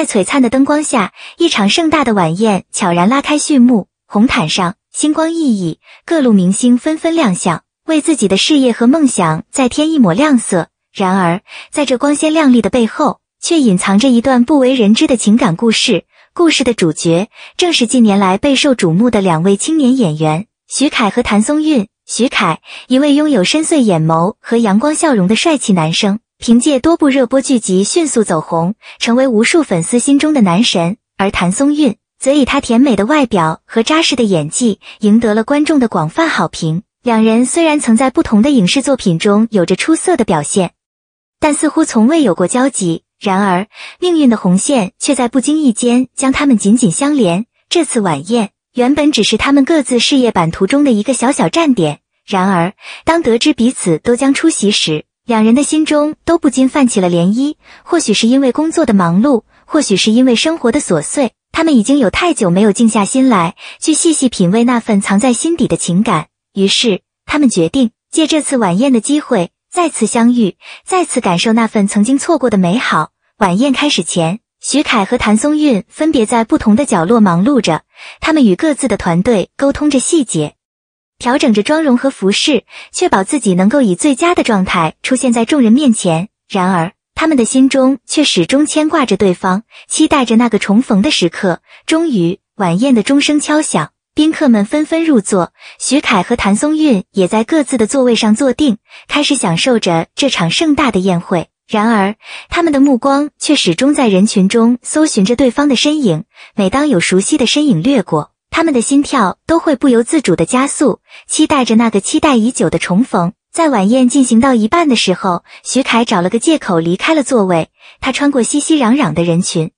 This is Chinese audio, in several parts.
在璀璨的灯光下，一场盛大的晚宴悄然拉开序幕。红毯上星光熠熠，各路明星纷纷亮相，为自己的事业和梦想再添一抹亮色。然而，在这光鲜亮丽的背后，却隐藏着一段不为人知的情感故事。故事的主角正是近年来备受瞩目的两位青年演员：徐凯和谭松韵。徐凯，一位拥有深邃眼眸和阳光笑容的帅气男生。凭借多部热播剧集迅速走红，成为无数粉丝心中的男神。而谭松韵则以她甜美的外表和扎实的演技赢得了观众的广泛好评。两人虽然曾在不同的影视作品中有着出色的表现，但似乎从未有过交集。然而，命运的红线却在不经意间将他们紧紧相连。这次晚宴原本只是他们各自事业版图中的一个小小站点，然而当得知彼此都将出席时，两人的心中都不禁泛起了涟漪，或许是因为工作的忙碌，或许是因为生活的琐碎，他们已经有太久没有静下心来，去细细品味那份藏在心底的情感。于是，他们决定借这次晚宴的机会，再次相遇，再次感受那份曾经错过的美好。晚宴开始前，徐凯和谭松韵分别在不同的角落忙碌着，他们与各自的团队沟通着细节。调整着妆容和服饰，确保自己能够以最佳的状态出现在众人面前。然而，他们的心中却始终牵挂着对方，期待着那个重逢的时刻。终于，晚宴的钟声敲响，宾客们纷纷入座，徐凯和谭松韵也在各自的座位上坐定，开始享受着这场盛大的宴会。然而，他们的目光却始终在人群中搜寻着对方的身影。每当有熟悉的身影掠过，他们的心跳都会不由自主的加速，期待着那个期待已久的重逢。在晚宴进行到一半的时候，徐凯找了个借口离开了座位，他穿过熙熙攘攘的人群，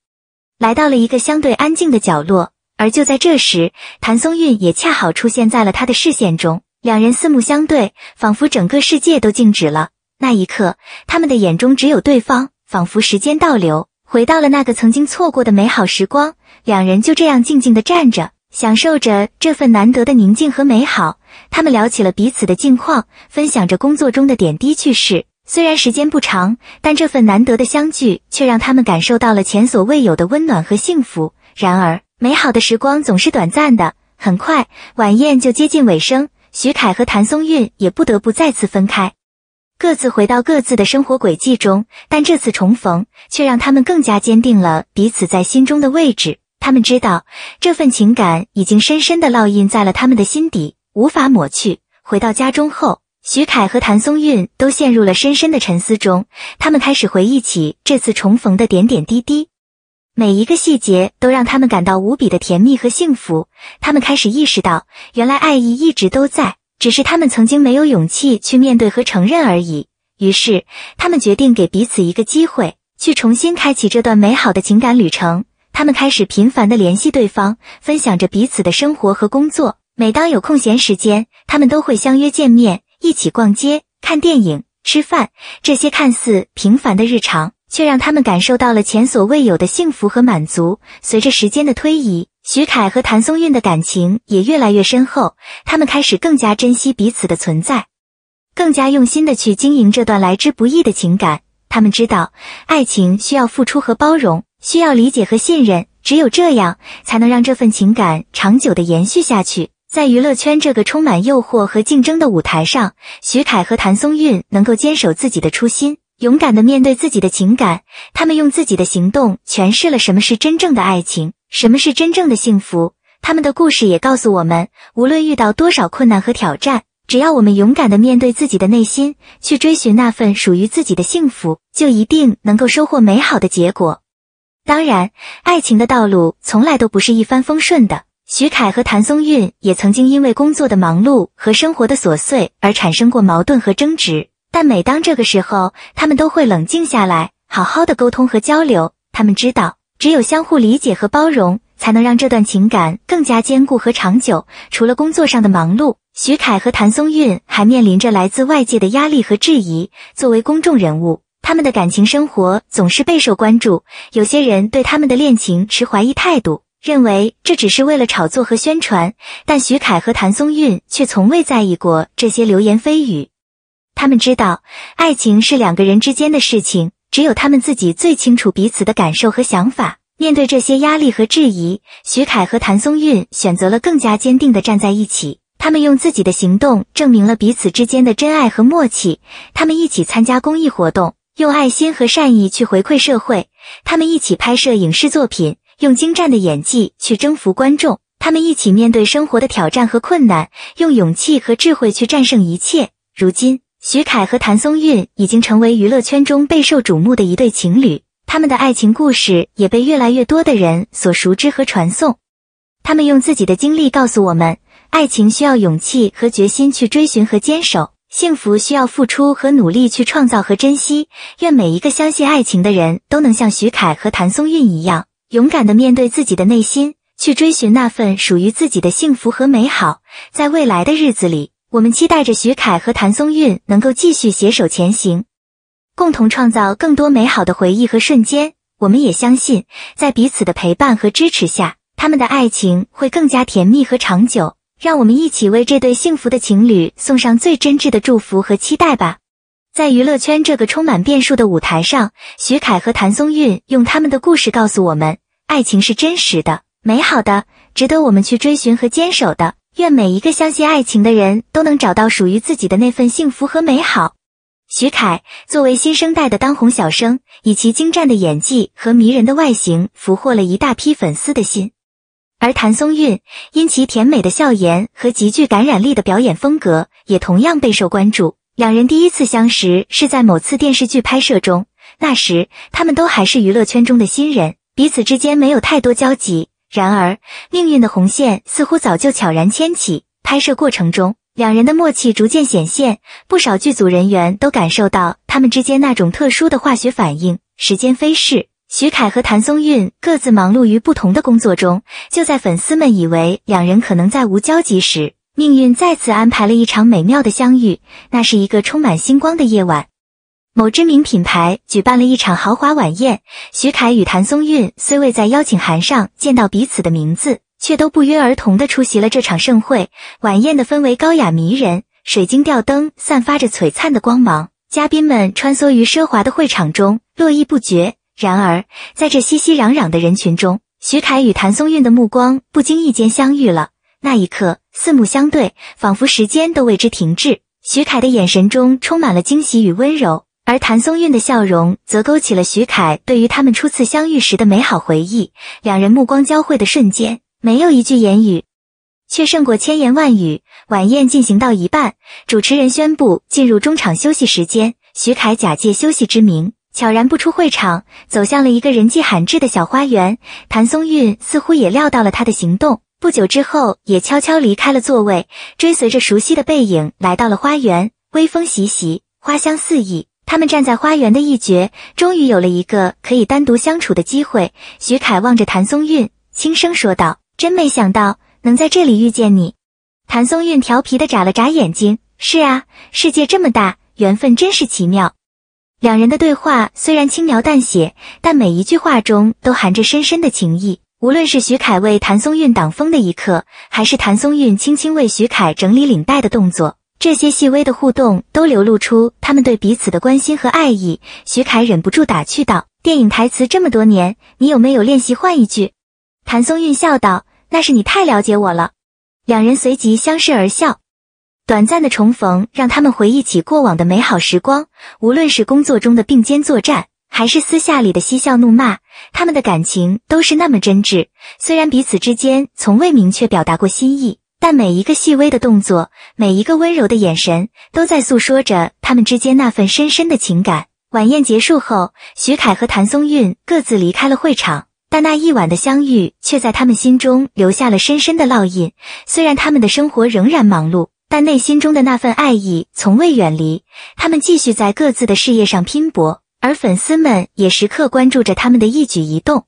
来到了一个相对安静的角落。而就在这时，谭松韵也恰好出现在了他的视线中。两人四目相对，仿佛整个世界都静止了。那一刻，他们的眼中只有对方，仿佛时间倒流，回到了那个曾经错过的美好时光。两人就这样静静的站着。享受着这份难得的宁静和美好，他们聊起了彼此的近况，分享着工作中的点滴趣事。虽然时间不长，但这份难得的相聚却让他们感受到了前所未有的温暖和幸福。然而，美好的时光总是短暂的，很快晚宴就接近尾声，徐凯和谭松韵也不得不再次分开，各自回到各自的生活轨迹中。但这次重逢却让他们更加坚定了彼此在心中的位置。他们知道，这份情感已经深深的烙印在了他们的心底，无法抹去。回到家中后，徐凯和谭松韵都陷入了深深的沉思中。他们开始回忆起这次重逢的点点滴滴，每一个细节都让他们感到无比的甜蜜和幸福。他们开始意识到，原来爱意一直都在，只是他们曾经没有勇气去面对和承认而已。于是，他们决定给彼此一个机会，去重新开启这段美好的情感旅程。他们开始频繁的联系对方，分享着彼此的生活和工作。每当有空闲时间，他们都会相约见面，一起逛街、看电影、吃饭。这些看似平凡的日常，却让他们感受到了前所未有的幸福和满足。随着时间的推移，徐凯和谭松韵的感情也越来越深厚。他们开始更加珍惜彼此的存在，更加用心的去经营这段来之不易的情感。他们知道，爱情需要付出和包容。需要理解和信任，只有这样，才能让这份情感长久的延续下去。在娱乐圈这个充满诱惑和竞争的舞台上，徐凯和谭松韵能够坚守自己的初心，勇敢的面对自己的情感。他们用自己的行动诠释了什么是真正的爱情，什么是真正的幸福。他们的故事也告诉我们，无论遇到多少困难和挑战，只要我们勇敢的面对自己的内心，去追寻那份属于自己的幸福，就一定能够收获美好的结果。当然，爱情的道路从来都不是一帆风顺的。徐凯和谭松韵也曾经因为工作的忙碌和生活的琐碎而产生过矛盾和争执，但每当这个时候，他们都会冷静下来，好好的沟通和交流。他们知道，只有相互理解和包容，才能让这段情感更加坚固和长久。除了工作上的忙碌，徐凯和谭松韵还面临着来自外界的压力和质疑。作为公众人物，他们的感情生活总是备受关注，有些人对他们的恋情持怀疑态度，认为这只是为了炒作和宣传。但徐凯和谭松韵却从未在意过这些流言蜚语。他们知道，爱情是两个人之间的事情，只有他们自己最清楚彼此的感受和想法。面对这些压力和质疑，徐凯和谭松韵选择了更加坚定地站在一起。他们用自己的行动证明了彼此之间的真爱和默契。他们一起参加公益活动。用爱心和善意去回馈社会，他们一起拍摄影视作品，用精湛的演技去征服观众；他们一起面对生活的挑战和困难，用勇气和智慧去战胜一切。如今，徐凯和谭松韵已经成为娱乐圈中备受瞩目的一对情侣，他们的爱情故事也被越来越多的人所熟知和传颂。他们用自己的经历告诉我们，爱情需要勇气和决心去追寻和坚守。幸福需要付出和努力去创造和珍惜。愿每一个相信爱情的人都能像徐凯和谭松韵一样，勇敢地面对自己的内心，去追寻那份属于自己的幸福和美好。在未来的日子里，我们期待着徐凯和谭松韵能够继续携手前行，共同创造更多美好的回忆和瞬间。我们也相信，在彼此的陪伴和支持下，他们的爱情会更加甜蜜和长久。让我们一起为这对幸福的情侣送上最真挚的祝福和期待吧！在娱乐圈这个充满变数的舞台上，许凯和谭松韵用他们的故事告诉我们，爱情是真实的、美好的，值得我们去追寻和坚守的。愿每一个相信爱情的人都能找到属于自己的那份幸福和美好。许凯作为新生代的当红小生，以其精湛的演技和迷人的外形俘获了一大批粉丝的心。而谭松韵因其甜美的笑颜和极具感染力的表演风格，也同样备受关注。两人第一次相识是在某次电视剧拍摄中，那时他们都还是娱乐圈中的新人，彼此之间没有太多交集。然而，命运的红线似乎早就悄然牵起。拍摄过程中，两人的默契逐渐显现，不少剧组人员都感受到他们之间那种特殊的化学反应。时间飞逝。徐凯和谭松韵各自忙碌于不同的工作中。就在粉丝们以为两人可能再无交集时，命运再次安排了一场美妙的相遇。那是一个充满星光的夜晚，某知名品牌举办了一场豪华晚宴。徐凯与谭松韵虽未在邀请函上见到彼此的名字，却都不约而同的出席了这场盛会。晚宴的氛围高雅迷人，水晶吊灯散发着璀璨的光芒，嘉宾们穿梭于奢华的会场中，络绎不绝。然而，在这熙熙攘攘的人群中，徐凯与谭松韵的目光不经意间相遇了。那一刻，四目相对，仿佛时间都为之停滞。徐凯的眼神中充满了惊喜与温柔，而谭松韵的笑容则勾起了徐凯对于他们初次相遇时的美好回忆。两人目光交汇的瞬间，没有一句言语，却胜过千言万语。晚宴进行到一半，主持人宣布进入中场休息时间。徐凯假借休息之名。悄然不出会场，走向了一个人迹罕至的小花园。谭松韵似乎也料到了他的行动，不久之后也悄悄离开了座位，追随着熟悉的背影来到了花园。微风习习，花香四溢。他们站在花园的一角，终于有了一个可以单独相处的机会。徐凯望着谭松韵，轻声说道：“真没想到能在这里遇见你。”谭松韵调皮的眨了眨眼睛：“是啊，世界这么大，缘分真是奇妙。”两人的对话虽然轻描淡写，但每一句话中都含着深深的情意。无论是徐凯为谭松韵挡风的一刻，还是谭松韵轻轻为徐凯整理领带的动作，这些细微的互动都流露出他们对彼此的关心和爱意。徐凯忍不住打趣道：“电影台词这么多年，你有没有练习换一句？”谭松韵笑道：“那是你太了解我了。”两人随即相视而笑。短暂的重逢让他们回忆起过往的美好时光，无论是工作中的并肩作战，还是私下里的嬉笑怒骂，他们的感情都是那么真挚。虽然彼此之间从未明确表达过心意，但每一个细微的动作，每一个温柔的眼神，都在诉说着他们之间那份深深的情感。晚宴结束后，徐凯和谭松韵各自离开了会场，但那一晚的相遇却在他们心中留下了深深的烙印。虽然他们的生活仍然忙碌，但内心中的那份爱意从未远离，他们继续在各自的事业上拼搏，而粉丝们也时刻关注着他们的一举一动。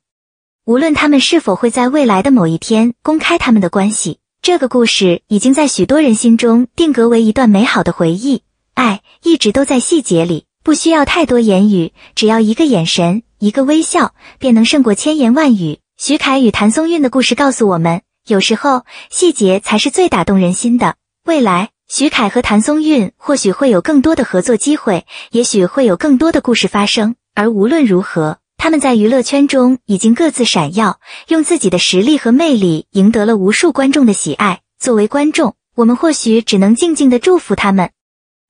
无论他们是否会在未来的某一天公开他们的关系，这个故事已经在许多人心中定格为一段美好的回忆。爱一直都在细节里，不需要太多言语，只要一个眼神，一个微笑，便能胜过千言万语。徐凯与谭松韵的故事告诉我们，有时候细节才是最打动人心的。未来，许凯和谭松韵或许会有更多的合作机会，也许会有更多的故事发生。而无论如何，他们在娱乐圈中已经各自闪耀，用自己的实力和魅力赢得了无数观众的喜爱。作为观众，我们或许只能静静地祝福他们，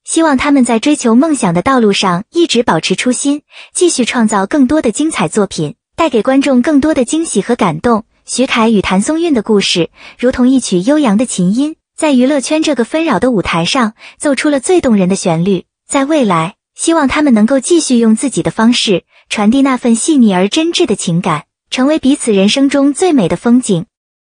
希望他们在追求梦想的道路上一直保持初心，继续创造更多的精彩作品，带给观众更多的惊喜和感动。徐凯与谭松韵的故事，如同一曲悠扬的琴音。在娱乐圈这个纷扰的舞台上，奏出了最动人的旋律。在未来，希望他们能够继续用自己的方式传递那份细腻而真挚的情感，成为彼此人生中最美的风景。